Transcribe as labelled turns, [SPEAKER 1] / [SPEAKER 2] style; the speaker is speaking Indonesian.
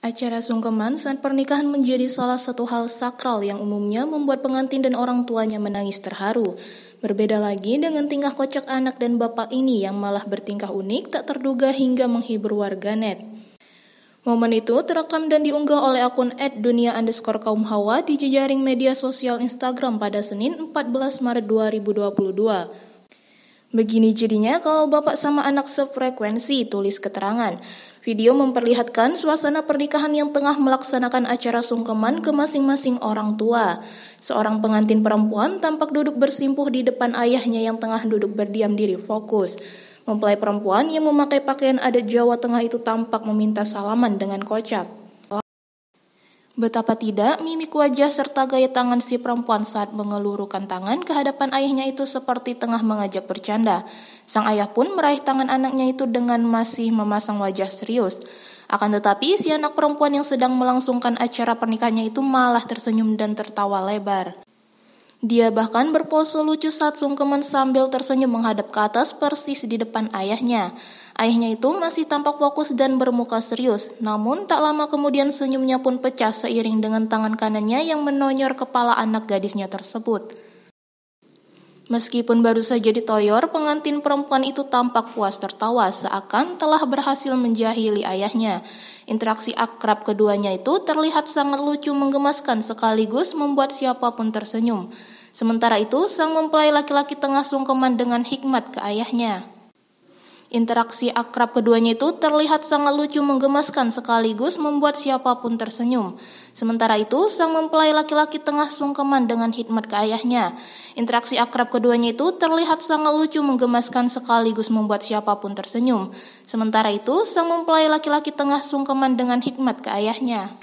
[SPEAKER 1] Acara sungkeman saat pernikahan menjadi salah satu hal sakral yang umumnya membuat pengantin dan orang tuanya menangis terharu. Berbeda lagi dengan tingkah kocak anak dan bapak ini yang malah bertingkah unik tak terduga hingga menghibur warganet. Momen itu terekam dan diunggah oleh akun @dunia underscore kaum hawa di jejaring media sosial Instagram pada Senin 14 Maret 2022. Begini jadinya kalau bapak sama anak sefrekuensi tulis keterangan. Video memperlihatkan suasana pernikahan yang tengah melaksanakan acara sungkeman ke masing-masing orang tua. Seorang pengantin perempuan tampak duduk bersimpuh di depan ayahnya yang tengah duduk berdiam diri fokus. Mempelai perempuan yang memakai pakaian adat Jawa Tengah itu tampak meminta salaman dengan kocak. Betapa tidak, mimik wajah serta gaya tangan si perempuan saat mengelurukan tangan ke hadapan ayahnya itu seperti tengah mengajak bercanda. Sang ayah pun meraih tangan anaknya itu dengan masih memasang wajah serius. Akan tetapi, si anak perempuan yang sedang melangsungkan acara pernikahannya itu malah tersenyum dan tertawa lebar. Dia bahkan berpose lucu saat sungkeman sambil tersenyum menghadap ke atas persis di depan ayahnya. Ayahnya itu masih tampak fokus dan bermuka serius, namun tak lama kemudian senyumnya pun pecah seiring dengan tangan kanannya yang menonyor kepala anak gadisnya tersebut. Meskipun baru saja ditoyor, pengantin perempuan itu tampak puas tertawa seakan telah berhasil menjahili ayahnya. Interaksi akrab keduanya itu terlihat sangat lucu menggemaskan sekaligus membuat siapapun tersenyum. Sementara itu, sang mempelai laki-laki tengah sungkeman dengan hikmat ke ayahnya. Interaksi akrab keduanya itu terlihat sangat lucu menggemaskan sekaligus membuat siapapun tersenyum. Sementara itu, sang mempelai laki-laki tengah sungkeman dengan hikmat ke ayahnya. Interaksi akrab keduanya itu terlihat sangat lucu menggemaskan sekaligus membuat siapapun tersenyum. Sementara itu, sang mempelai laki-laki tengah sungkeman dengan hikmat ke ayahnya.